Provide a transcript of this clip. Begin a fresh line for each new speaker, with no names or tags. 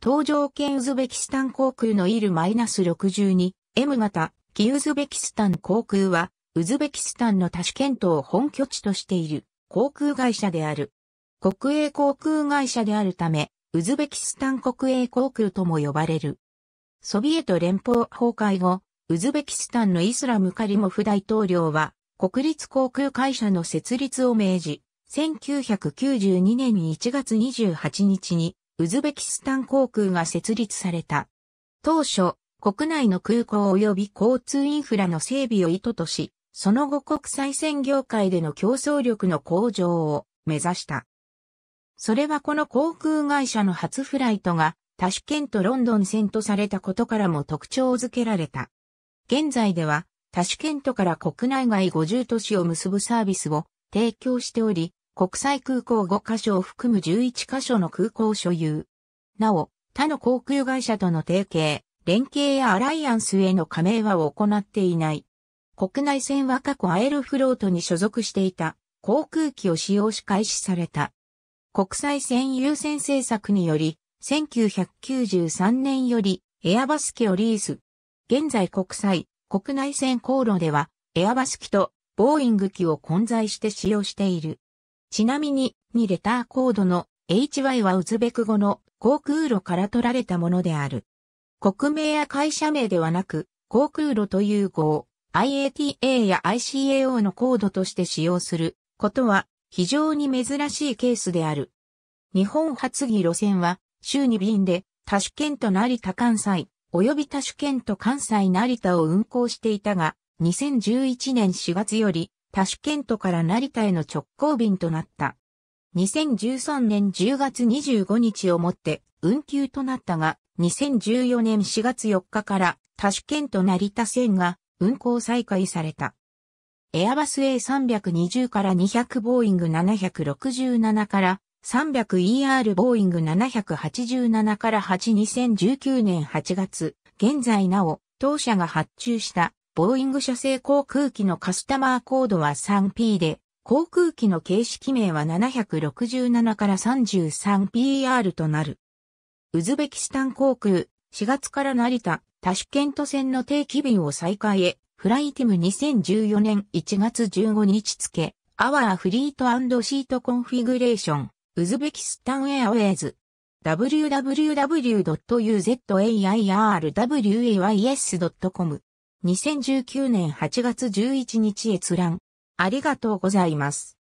搭乗系ウズベキスタン航空のイル -62M 型、キウズベキスタン航空は、ウズベキスタンのタシケントを本拠地としている航空会社である。国営航空会社であるため、ウズベキスタン国営航空とも呼ばれる。ソビエト連邦崩壊後、ウズベキスタンのイスラムカリモフ大統領は、国立航空会社の設立を命じ、1992年1月28日にウズベキスタン航空が設立された。当初、国内の空港及び交通インフラの整備を意図とし、その後国際線業界での競争力の向上を目指した。それはこの航空会社の初フライトが、タシケント・ロンドン線とされたことからも特徴づけられた。現在では、タシケントから国内外50都市を結ぶサービスを提供しており、国際空港5カ所を含む11カ所の空港所有。なお、他の航空会社との提携、連携やアライアンスへの加盟は行っていない。国内線は過去アエロフロートに所属していた航空機を使用し開始された。国際線優先政策により、1993年よりエアバス機をリース。現在国際、国内線航路ではエアバス機とボーイング機を混在して使用している。ちなみに、2レターコードの HY はウズベク語の航空路から取られたものである。国名や会社名ではなく、航空路という語を IATA や ICAO のコードとして使用することは非常に珍しいケースである。日本発議路線は週に便で多種県と成田関西及び多種県と関西成田を運行していたが2011年4月よりタシュケントから成田への直行便となった。2013年10月25日をもって運休となったが、2014年4月4日からタシュケント成田線が運行再開された。エアバス A320 から200ボーイング767から 300ER ボーイング787から8 2019年8月、現在なお、当社が発注したボーイング社製航空機のカスタマーコードは 3P で、航空機の形式名は767から 33PR となる。ウズベキスタン航空、4月から成田、タシュケント線の定期便を再開へ、フライティム2014年1月15日付、アワーフリートシートコンフィグレーション、ウズベキスタンエアウェイズ、www.uzairways.com 2019年8月11日閲覧。ありがとうございます。